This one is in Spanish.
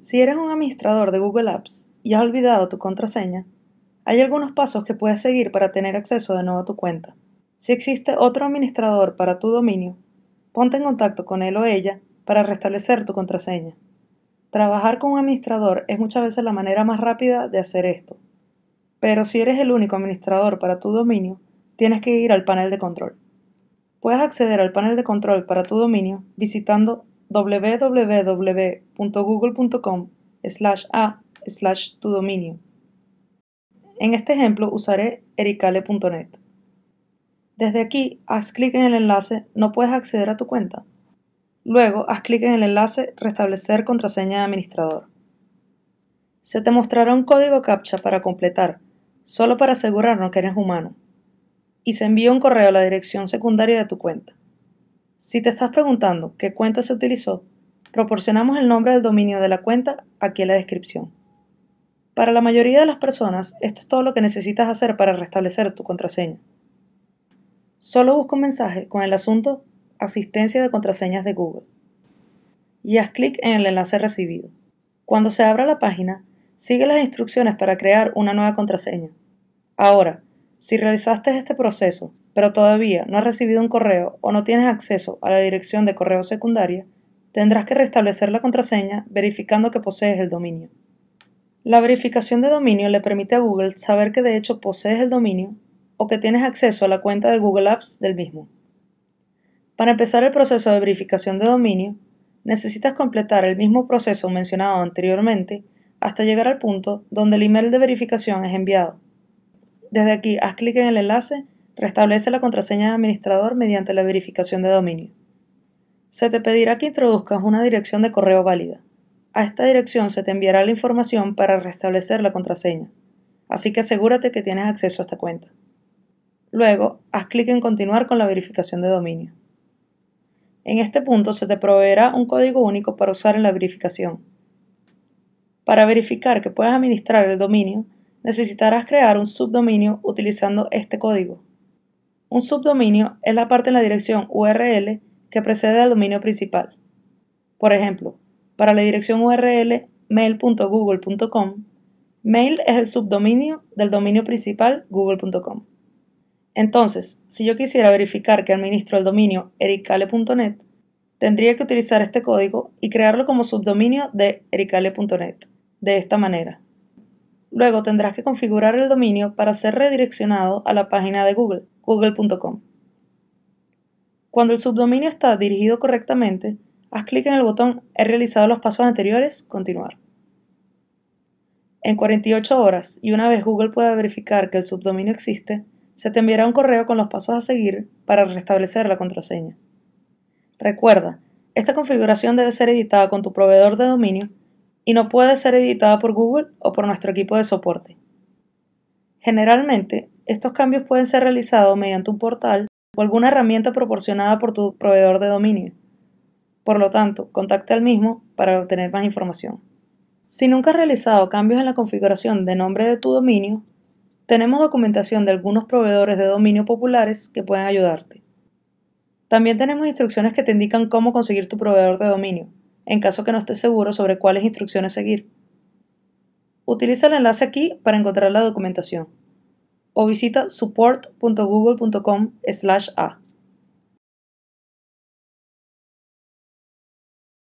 Si eres un administrador de Google Apps y has olvidado tu contraseña, hay algunos pasos que puedes seguir para tener acceso de nuevo a tu cuenta. Si existe otro administrador para tu dominio, ponte en contacto con él o ella para restablecer tu contraseña. Trabajar con un administrador es muchas veces la manera más rápida de hacer esto. Pero si eres el único administrador para tu dominio, tienes que ir al panel de control. Puedes acceder al panel de control para tu dominio visitando www.google.com slash a slash tu dominio. En este ejemplo usaré ericale.net. Desde aquí, haz clic en el enlace No puedes acceder a tu cuenta. Luego, haz clic en el enlace Restablecer contraseña de administrador. Se te mostrará un código CAPTCHA para completar, solo para asegurarnos que eres humano. Y se envía un correo a la dirección secundaria de tu cuenta. Si te estás preguntando qué cuenta se utilizó, proporcionamos el nombre del dominio de la cuenta aquí en la descripción. Para la mayoría de las personas, esto es todo lo que necesitas hacer para restablecer tu contraseña. Solo busca un mensaje con el asunto Asistencia de contraseñas de Google y haz clic en el enlace recibido. Cuando se abra la página, sigue las instrucciones para crear una nueva contraseña. Ahora, si realizaste este proceso pero todavía no has recibido un correo o no tienes acceso a la dirección de correo secundaria, tendrás que restablecer la contraseña verificando que posees el dominio. La verificación de dominio le permite a Google saber que de hecho posees el dominio o que tienes acceso a la cuenta de Google Apps del mismo. Para empezar el proceso de verificación de dominio, necesitas completar el mismo proceso mencionado anteriormente hasta llegar al punto donde el email de verificación es enviado. Desde aquí, haz clic en el enlace Restablece la contraseña de administrador mediante la verificación de dominio. Se te pedirá que introduzcas una dirección de correo válida. A esta dirección se te enviará la información para restablecer la contraseña, así que asegúrate que tienes acceso a esta cuenta. Luego, haz clic en Continuar con la verificación de dominio. En este punto se te proveerá un código único para usar en la verificación. Para verificar que puedes administrar el dominio, necesitarás crear un subdominio utilizando este código. Un subdominio es la parte en la dirección URL que precede al dominio principal. Por ejemplo, para la dirección URL mail.google.com, mail es el subdominio del dominio principal google.com. Entonces, si yo quisiera verificar que administro el dominio ericale.net, tendría que utilizar este código y crearlo como subdominio de ericale.net, de esta manera. Luego tendrás que configurar el dominio para ser redireccionado a la página de Google, google.com. Cuando el subdominio está dirigido correctamente, haz clic en el botón He realizado los pasos anteriores, continuar. En 48 horas, y una vez Google pueda verificar que el subdominio existe, se te enviará un correo con los pasos a seguir para restablecer la contraseña. Recuerda, esta configuración debe ser editada con tu proveedor de dominio y no puede ser editada por Google o por nuestro equipo de soporte. Generalmente, estos cambios pueden ser realizados mediante un portal o alguna herramienta proporcionada por tu proveedor de dominio. Por lo tanto, contacte al mismo para obtener más información. Si nunca has realizado cambios en la configuración de nombre de tu dominio, tenemos documentación de algunos proveedores de dominio populares que pueden ayudarte. También tenemos instrucciones que te indican cómo conseguir tu proveedor de dominio, en caso que no estés seguro sobre cuáles instrucciones seguir. Utiliza el enlace aquí para encontrar la documentación o visita support.google.com/a.